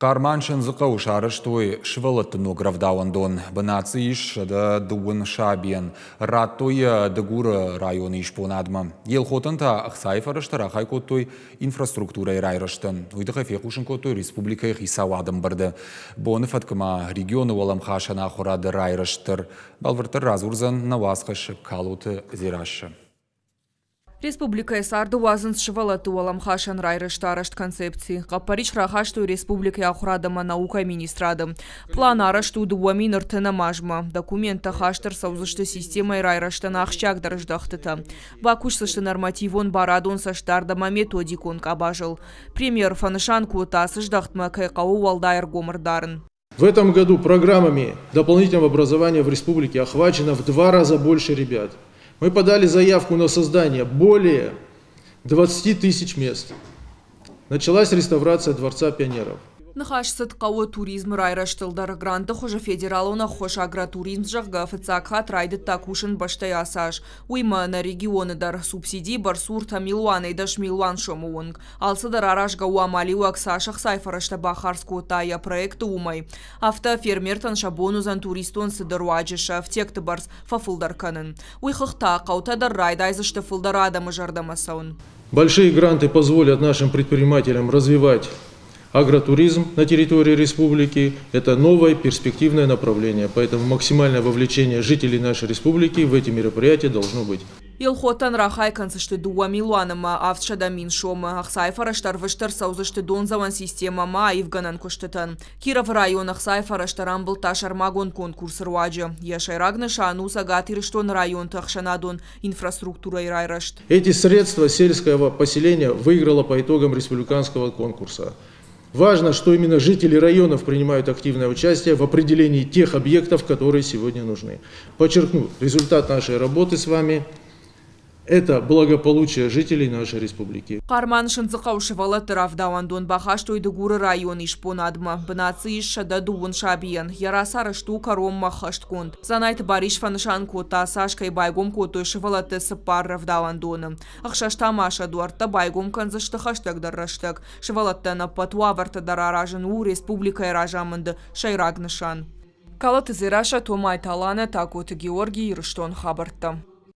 Карман шынзықы ұшарыш той швылыттыну гравдауындон, бынасы шыды дуын шабен, раттойы э, дыгуры районы ишпонадмы. Ел та ұқсайф арышты рақай коттой райрыштын, ирайрыштын. Уйдықы фекушын коттой республика адым бірді. Боны фаткыма регионы олам хашына құрады райрыштыр. Балвыртыр разурзан навасқышы калуты зирашы. Республика Эсарды уазын шывалату аламхашан райрышты арышт концепции. Қапарич рахашту республика ахрадама наука министрадам. План арашту дуамин ұртына мажма. Документта хаштыр саузышты системай райрыштан ақшак дарыждақтыты. Бакуш сышты нормативон барадон саштардама методикон кабажыл. Премьер фанышан та ждақтма кайқау валдайыр гомырдарын. В этом году программами дополнительного образования в республике охвачено в два раза больше ребят – мы подали заявку на создание более 20 тысяч мест. Началась реставрация Дворца пионеров. Нұқаш сытқауы туризм райраштылдар гранты хожа федералуна хош агротуризм жағға фыцаққа трайды тақушын баштай асаш. Уймана регионыдар субсидий сұрта милуан айдаш милуан шомуынг. Алсыдар аражға уамали сайфарышты сайфарашта көтайы тая ұмай. умай. фермер фермертан шабонузан туристон сыдар уаджыша, афтекті барс фафылдар кәнін. Уйқықта қаутадар райдайзышты айзышты фылдар адамы Большие гранты позволят нашим предпринимателям развивать Агротуризм на территории республики – это новое перспективное направление, поэтому максимальное вовлечение жителей нашей республики в эти мероприятия должно быть. Илхотан рахай концешты дуа милуанама авшада миншома ахсайфара штарвыштар саузышты донзаван система ма ивганан коштытан. Киров район ахсайфара штарамбл ташармагон конкурс руаджа. Яшай рагныша ану сагатирыштон район тахшанадон инфраструктура ирайрашт. Эти средства сельское поселение выиграло по итогам республиканского конкурса. Важно, что именно жители районов принимают активное участие в определении тех объектов, которые сегодня нужны. Подчеркну, результат нашей работы с вами Это благополучие жителей нашей республики. Қарман Шынзықаушевалы Тыравдауан Бахаштой Дегуры район Ишпон адмы. Бынацы Ишшада Дуын Шабиен. Ярасары Шту Каромма Хашткунд. Занайт Бариш Фанышан Кота Сашкай Байгом Котойшевалы Тысыппар Равдауан Доны. Ахшашта Маша Дуарта Байгом Канзышты Хаштак Дарраштак. Шевалаттана Патуаварта Дараражын У Республика Иражамынды Шайрагнышан. Калатызыраша Томай Талана Такот Георгий Ирштон Хабартта.